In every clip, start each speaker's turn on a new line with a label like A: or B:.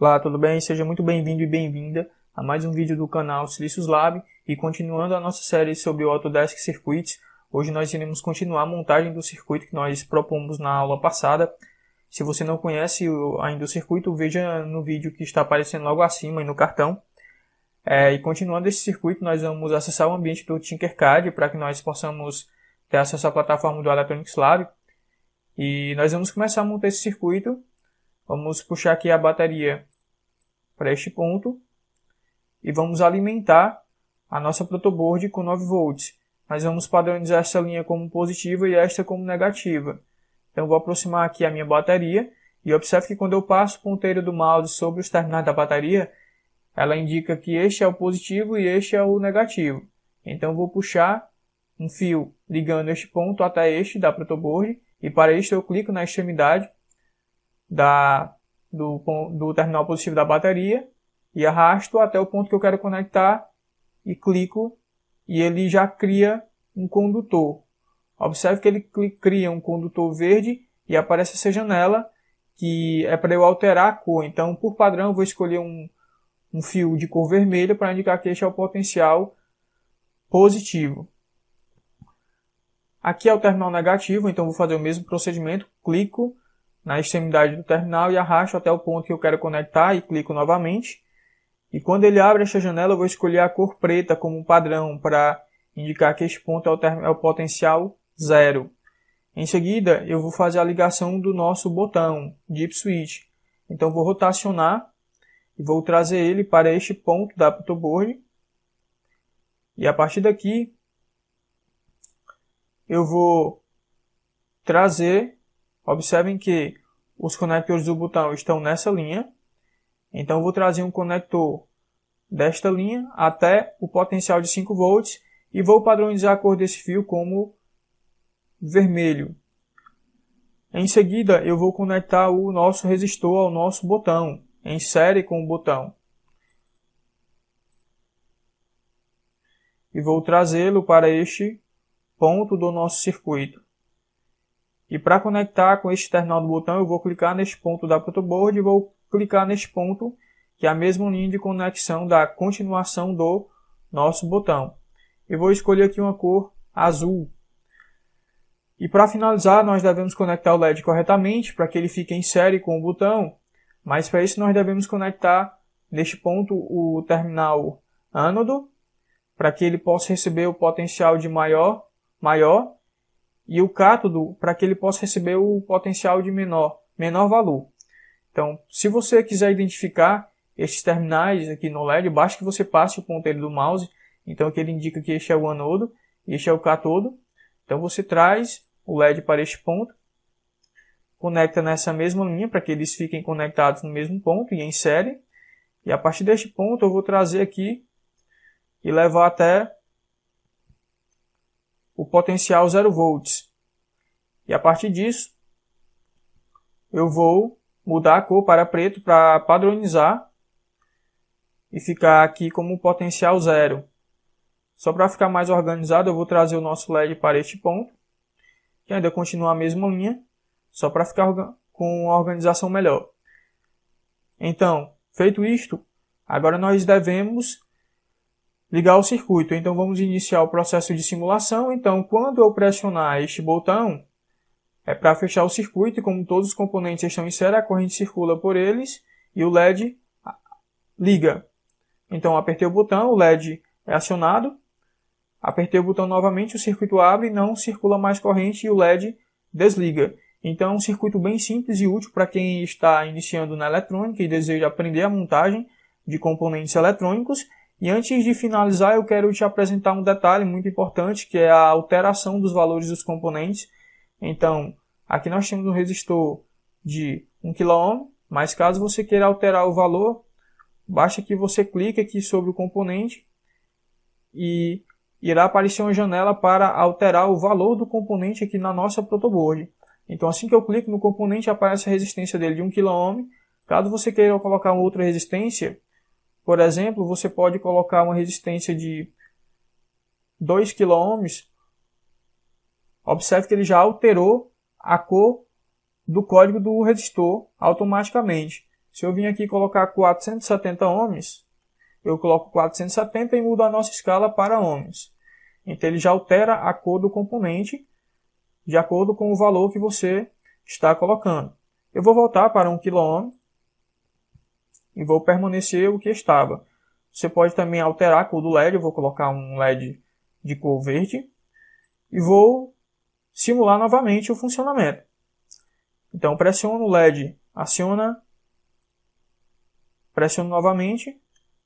A: Olá, tudo bem? Seja muito bem-vindo e bem-vinda a mais um vídeo do canal Silicius Lab e continuando a nossa série sobre o Autodesk Circuits, hoje nós iremos continuar a montagem do circuito que nós propomos na aula passada. Se você não conhece ainda o circuito, veja no vídeo que está aparecendo logo acima e no cartão. É, e continuando esse circuito, nós vamos acessar o ambiente do Tinkercad para que nós possamos ter acesso à plataforma do Electronics Lab. E nós vamos começar a montar esse circuito Vamos puxar aqui a bateria para este ponto e vamos alimentar a nossa protoboard com 9 volts. Nós vamos padronizar esta linha como positiva e esta como negativa. Então vou aproximar aqui a minha bateria e observe que quando eu passo o ponteiro do mouse sobre os terminais da bateria, ela indica que este é o positivo e este é o negativo. Então vou puxar um fio ligando este ponto até este da protoboard e para isso eu clico na extremidade da, do, do terminal positivo da bateria e arrasto até o ponto que eu quero conectar e clico e ele já cria um condutor. Observe que ele cria um condutor verde e aparece essa janela que é para eu alterar a cor. Então, por padrão, eu vou escolher um, um fio de cor vermelha para indicar que este é o potencial positivo. Aqui é o terminal negativo, então vou fazer o mesmo procedimento, clico, na extremidade do terminal e arrasto até o ponto que eu quero conectar e clico novamente. E quando ele abre esta janela, eu vou escolher a cor preta como padrão para indicar que este ponto é o, é o potencial zero. Em seguida, eu vou fazer a ligação do nosso botão Deep Switch. Então, vou rotacionar e vou trazer ele para este ponto da protoboard. E a partir daqui, eu vou trazer Observem que os conectores do botão estão nessa linha. Então, vou trazer um conector desta linha até o potencial de 5 volts e vou padronizar a cor desse fio como vermelho. Em seguida, eu vou conectar o nosso resistor ao nosso botão, em série com o botão. E vou trazê-lo para este ponto do nosso circuito. E para conectar com este terminal do botão, eu vou clicar neste ponto da protoboard e vou clicar neste ponto, que é a mesma linha de conexão da continuação do nosso botão. E vou escolher aqui uma cor azul. E para finalizar, nós devemos conectar o LED corretamente para que ele fique em série com o botão, mas para isso nós devemos conectar neste ponto o terminal ânodo, para que ele possa receber o potencial de maior, maior e o cátodo para que ele possa receber o potencial de menor, menor valor. Então, se você quiser identificar estes terminais aqui no LED, basta que você passe o ponteiro do mouse. Então, aqui ele indica que este é o anodo e este é o cátodo. Então, você traz o LED para este ponto, conecta nessa mesma linha para que eles fiquem conectados no mesmo ponto e insere. E a partir deste ponto, eu vou trazer aqui e levar até o potencial 0 volts. E a partir disso, eu vou mudar a cor para preto para padronizar e ficar aqui como potencial 0. Só para ficar mais organizado, eu vou trazer o nosso LED para este ponto, que ainda continua a mesma linha, só para ficar com uma organização melhor. Então, feito isto, agora nós devemos ligar o circuito. Então vamos iniciar o processo de simulação. Então quando eu pressionar este botão, é para fechar o circuito e como todos os componentes estão em série, a corrente circula por eles e o LED liga. Então apertei o botão, o LED é acionado, apertei o botão novamente, o circuito abre, não circula mais corrente e o LED desliga. Então, é um circuito bem simples e útil para quem está iniciando na eletrônica e deseja aprender a montagem de componentes eletrônicos e antes de finalizar, eu quero te apresentar um detalhe muito importante, que é a alteração dos valores dos componentes. Então, aqui nós temos um resistor de 1 kΩ, mas caso você queira alterar o valor, basta que você clique aqui sobre o componente e irá aparecer uma janela para alterar o valor do componente aqui na nossa protoboard. Então, assim que eu clico no componente, aparece a resistência dele de 1 kΩ. Caso você queira colocar outra resistência, por exemplo, você pode colocar uma resistência de 2 kilo ohms. Observe que ele já alterou a cor do código do resistor automaticamente. Se eu vim aqui colocar 470 ohms, eu coloco 470 e mudo a nossa escala para ohms. Então ele já altera a cor do componente de acordo com o valor que você está colocando. Eu vou voltar para 1 kΩ e vou permanecer o que estava. Você pode também alterar a cor do LED, eu vou colocar um LED de cor verde e vou simular novamente o funcionamento. Então pressiono o LED, aciona, pressiono novamente,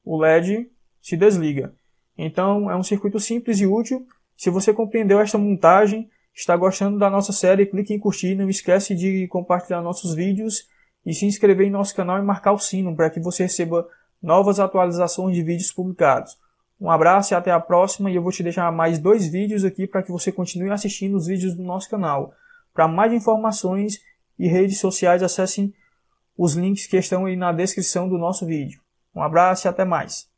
A: o LED se desliga. Então é um circuito simples e útil. Se você compreendeu esta montagem, está gostando da nossa série, clique em curtir, não esquece de compartilhar nossos vídeos e se inscrever em nosso canal e marcar o sino para que você receba novas atualizações de vídeos publicados. Um abraço e até a próxima e eu vou te deixar mais dois vídeos aqui para que você continue assistindo os vídeos do nosso canal. Para mais informações e redes sociais, acessem os links que estão aí na descrição do nosso vídeo. Um abraço e até mais.